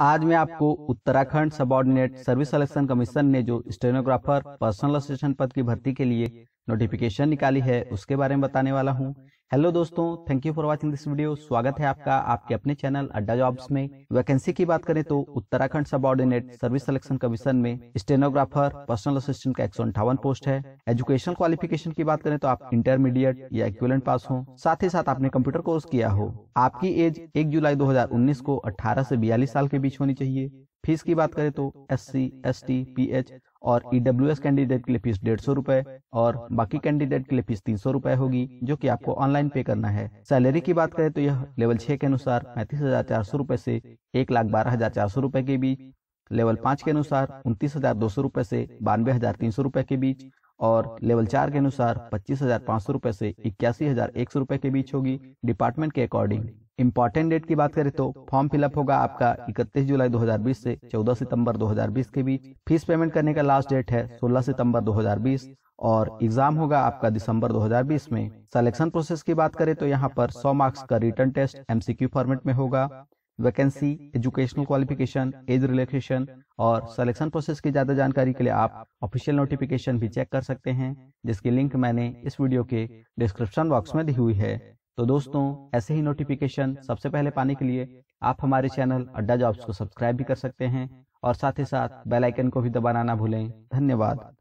आज मैं आपको Uttarakhand subordinate service selection commission ने जो स्टेनोग्राफर पर्सनल असिस्टेंट पद की भर्ती के लिए नोटिफिकेशन निकाली है उसके बारे में बताने वाला हूँ हेलो दोस्तों thank you for watching this video स्वागत है आपका आपके अपने चैनल अड्डा जॉब्स में वैकेंसी की बात करें तो Uttarakhand subordinate service selection commission में स्टेनोग्राफर पर्सनल असिस्टेंट का एक पोस्ट है एजुकेशनल क्वालिफिकेशन की बात करें तो आप इंटरमीडिएट या इक्विलेंट पास हो साथ ही साथ आपने कंप्यूटर कोर्स किया हो आपकी एज एक जुलाई दो को अठारह ऐसी बयालीस साल के बीच होनी चाहिए फीस की बात करें तो S C S T P H और ईडब्ल्यू कैंडिडेट e e के लिए फीस डेढ़ सौ रूपए और बाकी कैंडिडेट के लिए फीस तीन सौ रूपए होगी जो कि आपको ऑनलाइन पे करना है सैलरी की बात करें तो यह लेवल छह के तो अनुसार पैंतीस हजार चार सौ रूपए से एक लाख बारह हजार चार सौ रूपए के बीच लेवल पांच के अनुसार उनतीस हजार दो सौ रूपए से बानवे हजार तीन सौ रूपए के बीच और लेवल चार के अनुसार पच्चीस हजार पाँच सौ रूपए से इक्यासी हजार एक सौ रूपए के बीच होगी डिपार्टमेंट के अकॉर्डिंग इम्पॉर्टेंट डेट की बात करें तो फॉर्म फिलअप होगा आपका 31 जुलाई 2020 से 14 सितंबर 2020 के बीच फीस पेमेंट करने का लास्ट डेट है 16 सितंबर 2020 और एग्जाम होगा आपका दिसंबर 2020 में सिलेक्शन प्रोसेस की बात करें तो यहाँ पर 100 मार्क्स का रिटर्न टेस्ट एमसीक्यू फॉर्मेट में होगा vacancy educational qualification age relaxation और सिलेक्शन प्रोसेस की ज़्यादा जानकारी के लिए आप ऑफिशियल नोटिफिकेशन भी चेक कर सकते हैं जिसकी लिंक मैंने इस वीडियो के डिस्क्रिप्शन बॉक्स में दी हुई है तो दोस्तों ऐसे ही नोटिफिकेशन सबसे पहले पाने के लिए आप हमारे चैनल अड्डा जॉब्स को सब्सक्राइब भी कर सकते हैं और साथ ही साथ बेल आइकन को भी दबाना ना भूलें धन्यवाद